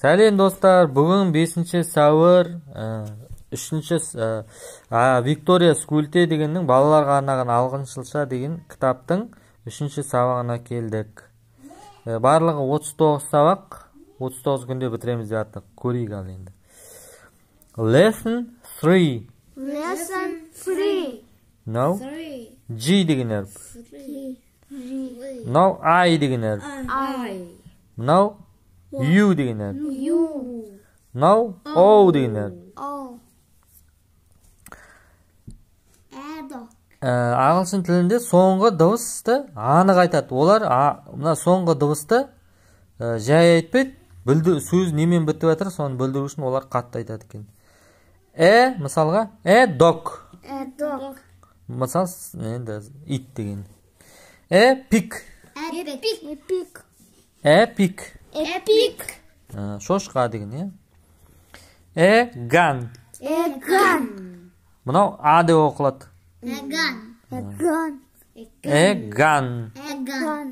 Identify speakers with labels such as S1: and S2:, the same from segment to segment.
S1: сәлем достар бүгін 5 сәуір ә, үшінші ә, виктория скульте дегеннің балаларға арнаған алғыншылша деген кітаптың үшінші сабағына келдік ә, барлығы 39 сабақ 39 күнде бітіреміз деп жаттық көрейік ал енді lesson 3 lesson 3 no g деген әріп мынау Ай деген әріп мынау U ән you Now O деген O. ағылшын тілінде соңғы дыбысты анық айтады олар мына соңғы дыбысты жай айтпайды білді сөз немен бітіп жатыр соны білдіру үшін олар қатты айтады екен э мысалға э док э док мысал енді ит деген э пик э пик э пик Эпик. шошқа деген иә эган эган мынау а деп оқылады эган эган эган эган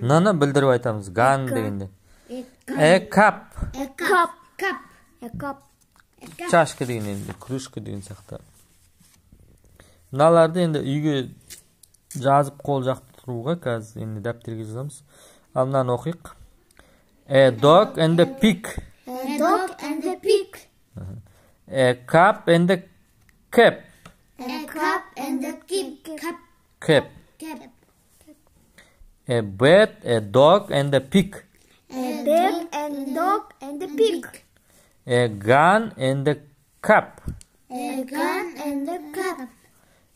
S1: ныны білдіріп айтамыз ган дегенде экап экап кап экап чашка деген енді кружка деген сияқты мыналарды енді үйге жазып қол жақтыруға қазір енді дәптерге жазамыз ал мынаны оқиық A dog and a pig. A dog and a pig. A cup and a cap. A cup and a kip, Cap. Cap. A bed, a dog and a pig. A bed and dog and a pig. A gun and a cup. A gun and a cup.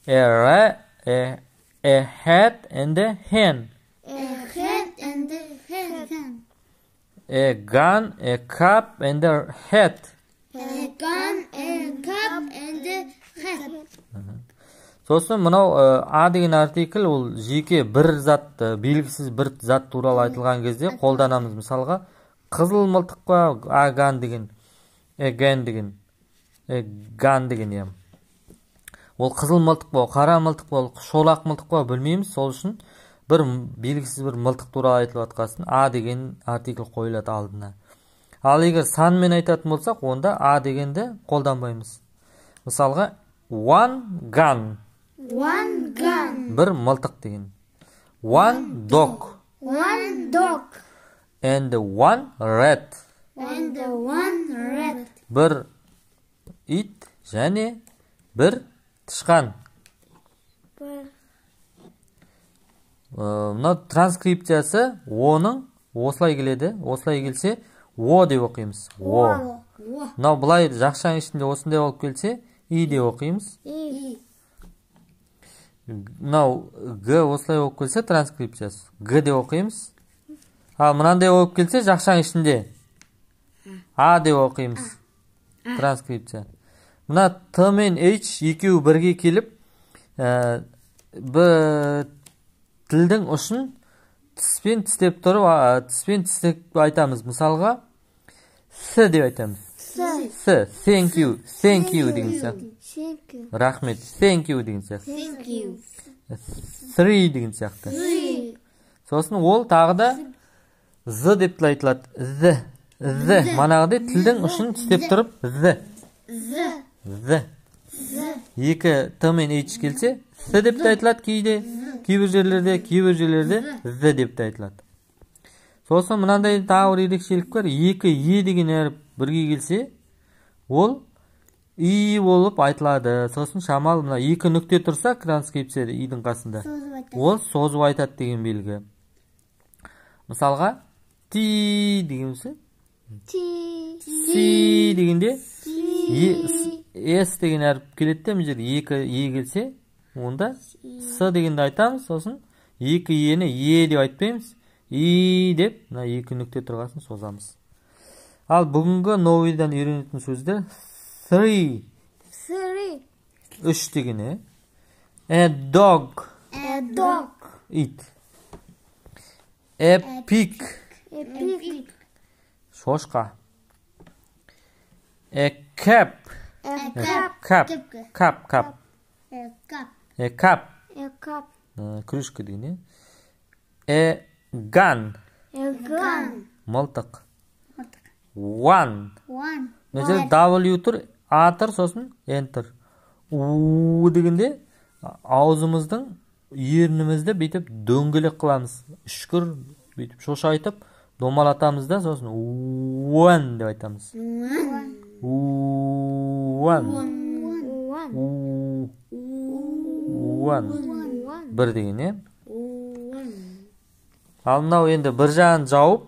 S1: A rat, a, a hat and a hen. a gun, a cup, and a hat. A gun, a cup, and a hat. Uh-huh. сосын мынау э, а деген артикль ол жеке бір зат э, белгісіз бір зат туралы айтылған кезде қолданамыз мысалға қызыл мылтық па аган деген эген деген ган деген иә ол қызыл мылтық па қара мылтық па шолақ мылтық па білмейміз сол үшін бір белгісіз бір мылтық туралы айтылып жатқансың а деген артикль қойылады алдына ал егер санмен айтатын болсақ онда а дегенді қолданбаймыз мысалға one gun one gun бір мылтық деген one dog one dog and one rat and one rat бір ит және бір тышқан Э, мынау транскрипциясы оның осылай келеді осылай келсе о деп оқимыз о мынау былай жақшаның ішінде осындай болып келсе и деп оқимыз мынау г осылай болып келсе транскрипциясы г деп оқимыз ал мынандай болып келсе жақшаның ішінде а деп оқимыз транскрипция мына т мен h екеуі бірге келіп ә, тілдің ұшын тіспен тістеп тұрып тіспен тістеп айтамыз мысалға с деп айтамыз с thank you thank you деген сияқты рахмет thank you деген сияқты three деген сияқты сосын ол тағы да з деп айтылады з з манағыдай тілдің ұшын тістеп тұрып з з екі т мен h келсе с деп те айтылады кейде кейбір жерлерде кейбір жерлерде з деп те айтылады сосын мынандай тағы бір ерекшелік бар екі е e деген әріп бірге келсе ол и болып айтылады сосын шамалы мына екі нүкте тұрса транскрипцияда идің қасында ол созып айтады деген белгі мысалға ти деген ти си дегенде с деген әріп келеді де мына жерде екі е e келсе онда с дегенді айтамыз сосын екі ені е e деп айтпаймыз и деп мына екі нүкте тұрғасын созамыз ал бүгінгі новыйдан үйренетін сөздер three three үш деген иә э дог э дог ит э пик э пик шошқа э кэп Кап. Кап. Кап, э Кап. э Кап. Крышка деген, э? ган э Мылтық. Молтық. One. One. Мына W тұр, А тұр, сосын энтер У дегенде аузымыздың ернімізді бүйтіп дөңгелек қыламыз. Үшкір бүйтіп шошайтып домалатамыз да сосын уан деп айтамыз уан бір деген иә ал мынау енді бір жағын жауып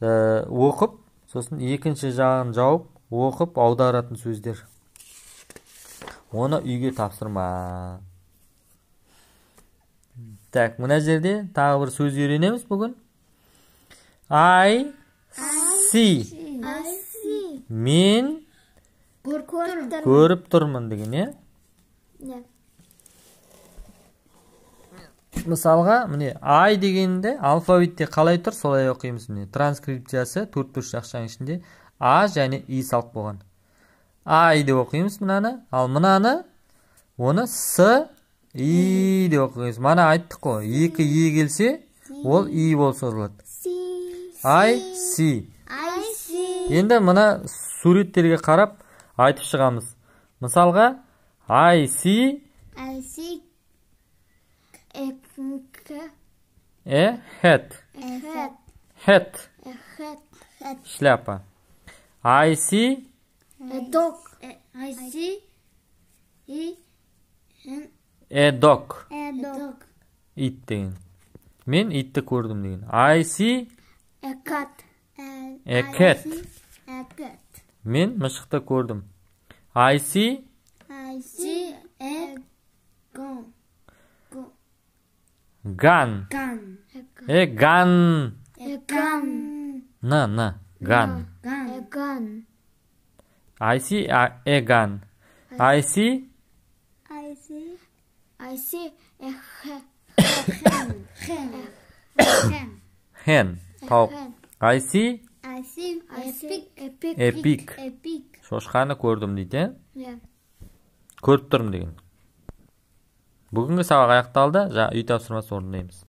S1: оқып сосын екінші жағын жауып оқып аударатын сөздер оны үйге тапсырма так мына жерде тағы бір сөз үйренеміз бүгін I see мен көріп тұрмын деген иә иә мысалға міне ай дегенде алфавитте қалай тұр солай оқимыз міне транскрипциясы төрт бұрыш жақшаның ішінде а және и салып болған ай деп оқимыз мынаны ал мынаны оны с и деп оқимыз мана айттық қой екі е келсе ол и болып созылады ай си енді мына суреттерге қарап айтып шығамыз мысалға I see I see a hat. Hat. Шляпа. I see a dog. I see Э-док. E a dog. Ит деген. Мен итті көрдім деген. I see э cat. A cat. Men mishiqda gördüm. I see I see a gun. Gun. Gun. E gun. E gun. E na na gun. Gun. E a e gun. I see a, a gun. I see I see I see a hen. Hen. Hen. Hen. I see Эпик. epic. Epic. Epic. Шошқаны көрдім дейді, иә? Көріп тұрмын деген. Бүгінгі сабақ аяқталды. Жаңа үй тапсырмасын орындаймыз.